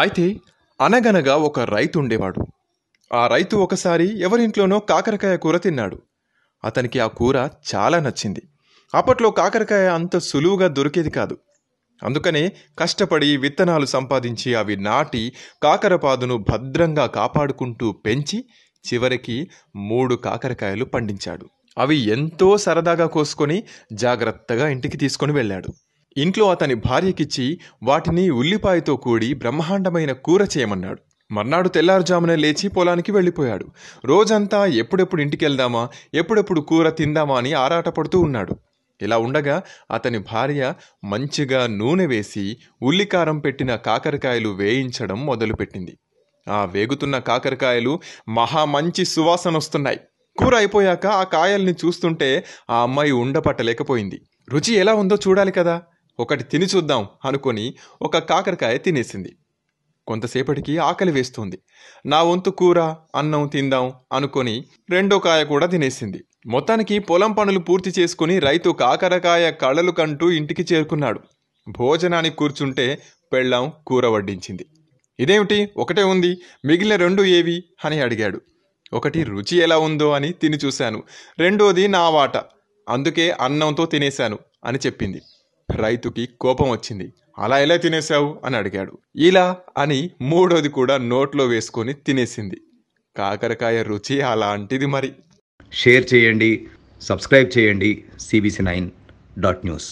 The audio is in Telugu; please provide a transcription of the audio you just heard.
అయితే అనగనగా ఒక రైతు ఉండేవాడు ఆ రైతు ఒకసారి ఎవరింట్లోనో కాకరకాయ కూర తిన్నాడు అతనికి ఆ కూర చాలా నచ్చింది అప్పట్లో కాకరకాయ అంత సులువుగా దొరికేది కాదు అందుకనే కష్టపడి విత్తనాలు సంపాదించి అవి నాటి కాకరపాదును భద్రంగా కాపాడుకుంటూ పెంచి చివరికి మూడు కాకరకాయలు పండించాడు అవి ఎంతో సరదాగా కోసుకొని జాగ్రత్తగా ఇంటికి తీసుకొని వెళ్ళాడు ఇంట్లో అతని భార్యకిచ్చి వాటిని ఉల్లిపాయతో కూడి బ్రహ్మాండమైన కూర చేయమన్నాడు మర్నాడు తెల్లారుజామున లేచి పొలానికి వెళ్ళిపోయాడు రోజంతా ఎప్పుడెప్పుడు ఇంటికెళ్దామా ఎప్పుడెప్పుడు కూర తిందామా అని ఆరాటపడుతూ ఉన్నాడు ఇలా ఉండగా అతని భార్య మంచిగా నూనె వేసి ఉల్లికారం పెట్టిన కాకరకాయలు వేయించడం మొదలుపెట్టింది ఆ వేగుతున్న కాకరకాయలు మహా మంచి సువాసన వస్తున్నాయి కూర అయిపోయాక ఆ కాయల్ని చూస్తుంటే ఆ అమ్మాయి ఉండపట్టలేకపోయింది రుచి ఎలా ఉందో చూడాలి కదా ఒకటి తిని చూద్దాం అనుకొని ఒక కాకరకాయ తినేసింది కొంతసేపటికి ఆకలి వేస్తుంది నా వంతు కూర అన్నం తిందాం అనుకొని రెండో కాయ కూడా తినేసింది మొత్తానికి పొలం పనులు పూర్తి చేసుకుని రైతు కాకరకాయ కళలు కంటూ ఇంటికి చేరుకున్నాడు భోజనానికి కూర్చుంటే పెళ్ళాం కూర వడ్డించింది ఇదేమిటి ఒకటే ఉంది మిగిలిన రెండు ఏవి అని అడిగాడు ఒకటి రుచి ఎలా ఉందో అని తిని చూశాను రెండోది నా వాట అందుకే అన్నంతో తినేశాను అని చెప్పింది రైతుకి కోపం వచ్చింది అలా ఎలా తినేశావు అని అడిగాడు ఇలా అని మూడోది కూడా నోట్లో వేసుకొని తినేసింది కాకరకాయ రుచి అలాంటిది మరి షేర్ చేయండి సబ్స్క్రైబ్ చేయండి సిబిసి నైన్ డాట్ న్యూస్